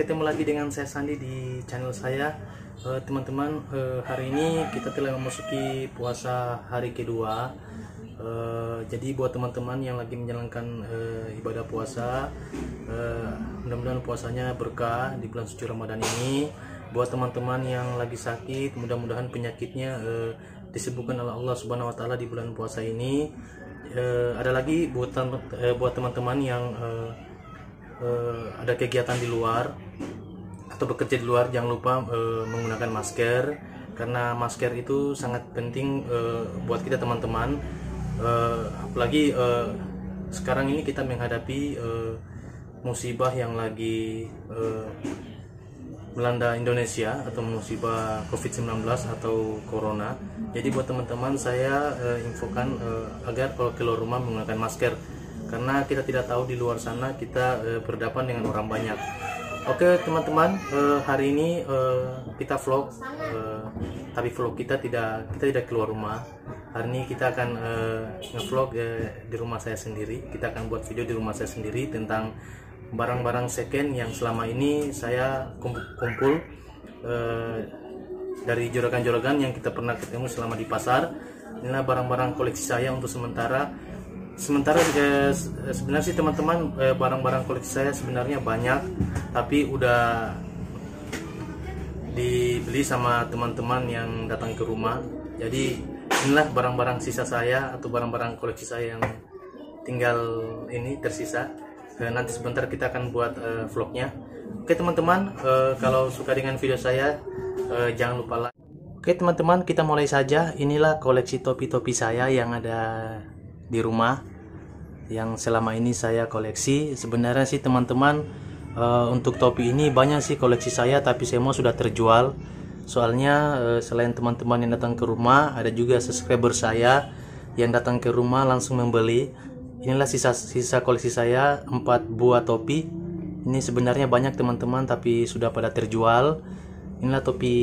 ketemu lagi dengan saya Sandi di channel saya eh, Teman-teman uh, uh, hari ini kita telah memasuki puasa hari kedua uh, Jadi buat teman-teman yang lagi menjalankan ibadah puasa Mudah-mudahan puasanya berkah di bulan suci Ramadan ini Buat teman-teman yang lagi sakit mudah-mudahan penyakitnya disembuhkan oleh Allah Subhanahu Wa Taala di bulan puasa ini Ada lagi buat, buat teman-teman yang uh, ada kegiatan di luar atau bekerja di luar jangan lupa e, menggunakan masker karena masker itu sangat penting e, buat kita teman-teman e, apalagi e, sekarang ini kita menghadapi e, musibah yang lagi e, melanda Indonesia atau musibah COVID-19 atau Corona. Jadi buat teman-teman saya e, infokan e, agar kalau keluar rumah menggunakan masker karena kita tidak tahu di luar sana kita berdapat berhadapan dengan orang banyak. Oke teman-teman, uh, hari ini uh, kita vlog, uh, tapi vlog kita tidak kita tidak keluar rumah. Hari ini kita akan ngevlog di rumah saya sendiri. Kita akan buat video di rumah saya sendiri tentang barang-barang second yang selama ini saya kumpul, kumpul dari juragan-juragan yang kita pernah ketemu selama di pasar. Inilah barang-barang koleksi saya untuk sementara sementara eh, sebenarnya sih teman-teman eh, barang-barang koleksi saya sebenarnya banyak tapi udah dibeli sama teman-teman yang datang ke rumah jadi inilah barang-barang sisa saya atau barang-barang koleksi saya yang tinggal ini tersisa eh, nanti sebentar kita akan buat eh, vlognya oke teman-teman eh, kalau suka dengan video saya eh, jangan lupa like oke teman-teman kita mulai saja inilah koleksi topi-topi saya yang ada di rumah yang selama ini saya koleksi. Sebenarnya sih teman-teman uh, untuk topi ini banyak sih koleksi saya tapi semua sudah terjual. Soalnya uh, selain teman-teman yang datang ke rumah, ada juga subscriber saya yang datang ke rumah langsung membeli. Inilah sisa-sisa koleksi saya 4 buah topi. Ini sebenarnya banyak teman-teman tapi sudah pada terjual. Inilah topi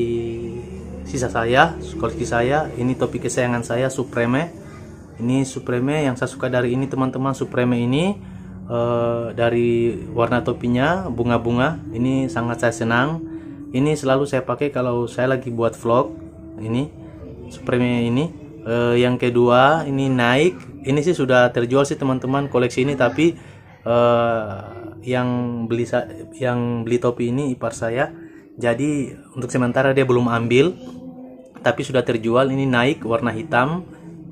sisa saya, koleksi saya. Ini topi kesayangan saya Supreme ini supreme yang saya suka dari ini teman-teman supreme ini e, dari warna topinya bunga-bunga ini sangat saya senang ini selalu saya pakai kalau saya lagi buat vlog ini supreme ini e, yang kedua ini naik ini sih sudah terjual sih teman-teman koleksi ini tapi e, yang beli yang beli topi ini ipar saya jadi untuk sementara dia belum ambil tapi sudah terjual ini naik warna hitam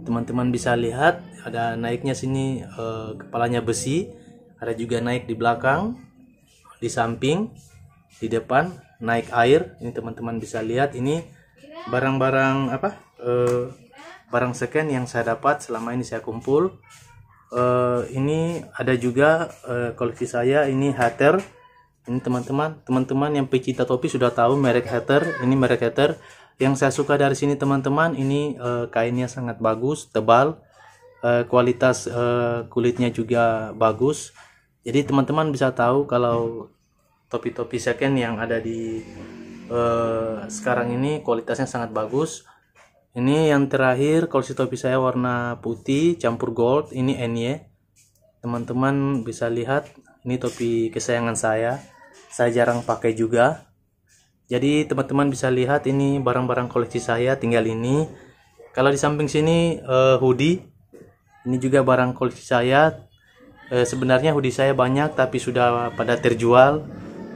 teman-teman bisa lihat ada naiknya sini eh, kepalanya besi ada juga naik di belakang di samping di depan naik air ini teman-teman bisa lihat ini barang-barang apa eh, barang second yang saya dapat selama ini saya kumpul eh, ini ada juga eh, koleksi saya ini hater ini teman-teman teman-teman yang pecinta topi sudah tahu merek hater ini merek hater yang saya suka dari sini teman-teman ini uh, kainnya sangat bagus tebal uh, kualitas uh, kulitnya juga bagus jadi teman-teman bisa tahu kalau topi-topi second yang ada di uh, sekarang ini kualitasnya sangat bagus ini yang terakhir kalau si topi saya warna putih campur gold ini NY teman-teman bisa lihat ini topi kesayangan saya saya jarang pakai juga jadi teman-teman bisa lihat ini barang-barang koleksi saya tinggal ini kalau di samping sini uh, hoodie ini juga barang koleksi saya uh, sebenarnya hoodie saya banyak tapi sudah pada terjual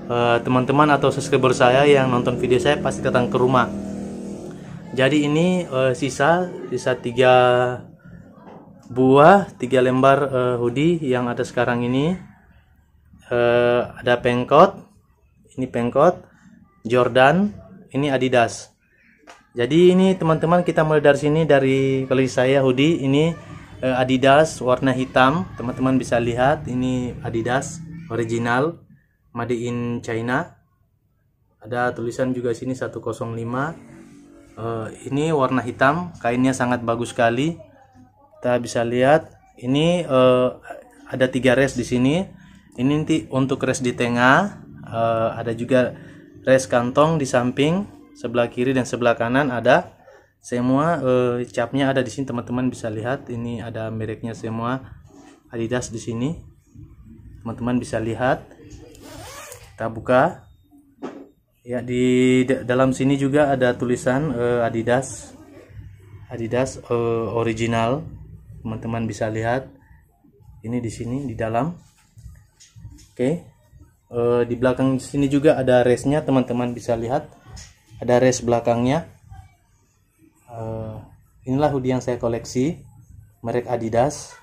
eh, teman-teman atau subscriber saya yang nonton video saya pasti datang ke rumah jadi ini uh, sisa sisa tiga buah tiga lembar uh, hoodie yang ada sekarang ini uh, ada pengkot ini pengkot Jordan ini Adidas jadi ini teman-teman kita mulai dari sini dari kalau saya hoodie ini eh, Adidas warna hitam teman-teman bisa lihat ini Adidas original made in China ada tulisan juga sini 105 eh, ini warna hitam kainnya sangat bagus sekali kita bisa lihat ini eh, ada tiga res di sini ini nanti untuk res di tengah ada juga res kantong di samping sebelah kiri dan sebelah kanan ada semua eh, capnya ada di sini teman-teman bisa lihat ini ada mereknya semua Adidas di sini teman-teman bisa lihat kita buka ya di dalam sini juga ada tulisan eh, Adidas Adidas eh, original teman-teman bisa lihat ini di sini di dalam oke okay e, di belakang sini juga ada resnya teman-teman bisa lihat ada res belakangnya e, inilah hoodie yang saya koleksi merek Adidas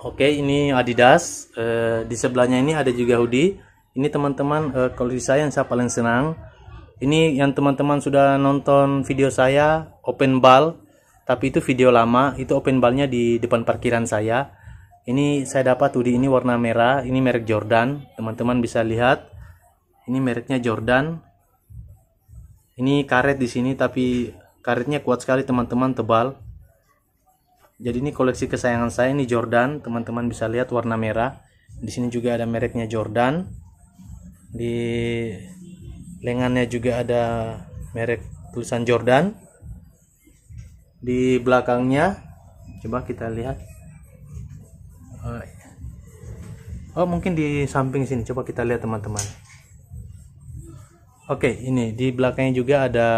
Oke ini Adidas eh, di sebelahnya ini ada juga hoodie ini teman-teman kalau koleksi saya yang saya paling senang ini yang teman-teman sudah nonton video saya open ball tapi itu video lama itu open balnya di depan parkiran saya ini saya dapat tadi ini warna merah ini merek Jordan teman-teman bisa lihat ini mereknya Jordan ini karet di sini tapi karetnya kuat sekali teman-teman tebal jadi ini koleksi kesayangan saya ini Jordan teman-teman bisa lihat warna merah di sini juga ada mereknya Jordan di lengannya juga ada merek tulisan Jordan di belakangnya coba kita lihat oh, iya. oh mungkin di samping sini coba kita lihat teman-teman oke ini di belakangnya juga ada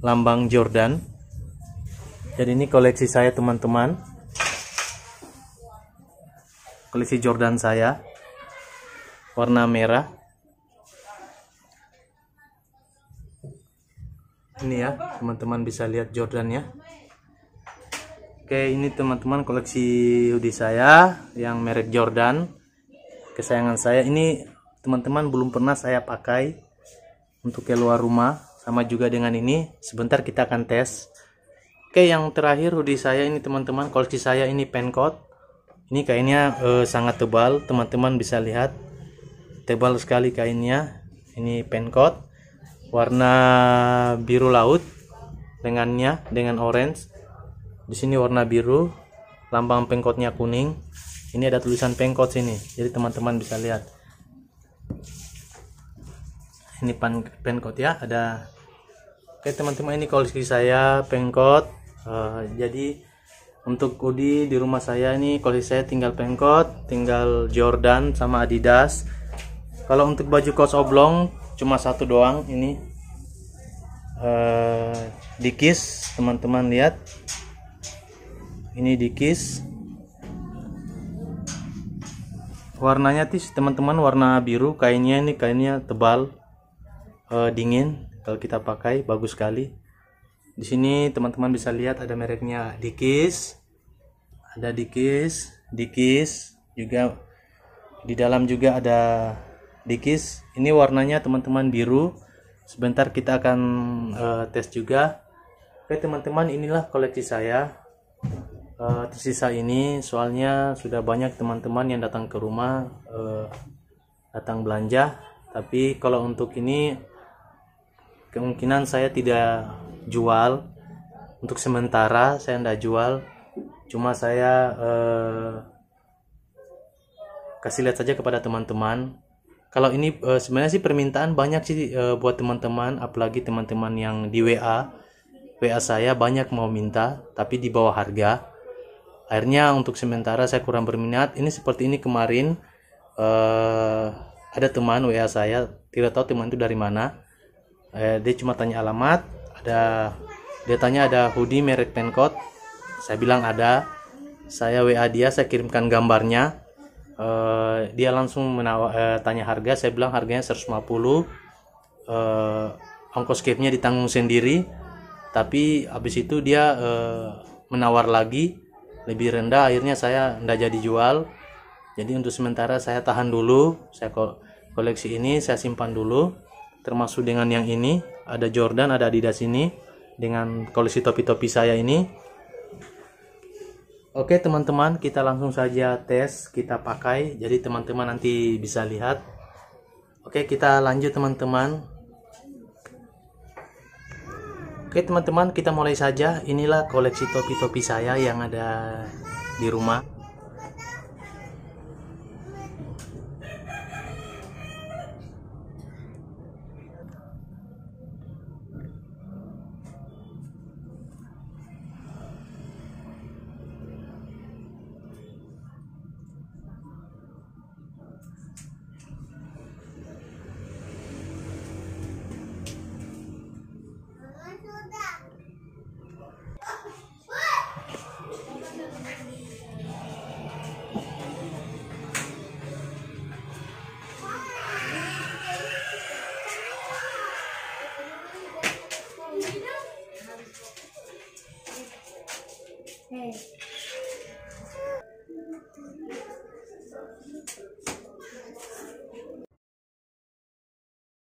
lambang Jordan jadi ini koleksi saya teman-teman koleksi Jordan saya warna merah ini ya teman-teman bisa lihat Jordan ya oke ini teman-teman koleksi hoodie saya yang merek Jordan kesayangan saya ini teman-teman belum pernah saya pakai untuk keluar rumah sama juga dengan ini sebentar kita akan tes oke yang terakhir hoodie saya ini teman-teman koleksi saya ini pencot ini kainnya eh, sangat tebal teman-teman bisa lihat tebal sekali kainnya ini pencot warna biru laut lengannya dengan orange di sini warna biru lambang pengkotnya kuning ini ada tulisan pengkot sini jadi teman-teman bisa lihat ini pan pengkot ya ada oke teman-teman ini koleksi saya pengkot uh, jadi untuk udi di rumah saya ini koleksi saya tinggal pengkot tinggal Jordan sama Adidas kalau untuk baju kos oblong cuma satu doang ini eh, dikis teman-teman lihat ini dikis warnanya tis teman-teman warna biru kainnya ini kainnya tebal eh, dingin kalau kita pakai bagus sekali di sini teman-teman bisa lihat ada mereknya dikis ada dikis dikis juga di dalam juga ada dikis ini warnanya teman-teman biru sebentar kita akan uh, tes juga oke teman-teman inilah koleksi saya uh, tersisa ini soalnya sudah banyak teman-teman yang datang ke rumah uh, datang belanja tapi kalau untuk ini kemungkinan saya tidak jual untuk sementara saya tidak jual cuma saya uh, kasih lihat saja kepada teman-teman kalau ini uh, sebenarnya sih permintaan banyak sih uh, buat teman-teman apalagi teman-teman yang di WA WA saya banyak mau minta tapi di bawah harga akhirnya untuk sementara saya kurang berminat ini seperti ini kemarin uh, ada teman WA saya tidak tahu teman itu dari mana uh, dia cuma tanya alamat ada dia tanya ada hoodie merek Pencot saya bilang ada saya WA dia saya kirimkan gambarnya uh, dia langsung menawa, uh, tanya harga saya bilang harganya 150 uh, eh, ongkos kirimnya ditanggung sendiri tapi habis itu dia uh, menawar lagi lebih rendah akhirnya saya tidak jadi jual jadi untuk sementara saya tahan dulu saya koleksi ini saya simpan dulu termasuk dengan yang ini ada Jordan ada Adidas ini dengan koleksi topi-topi saya ini Oke teman-teman kita langsung saja tes kita pakai jadi teman-teman nanti bisa lihat Oke kita lanjut teman-teman Oke teman-teman kita mulai saja inilah koleksi topi-topi saya yang ada di rumah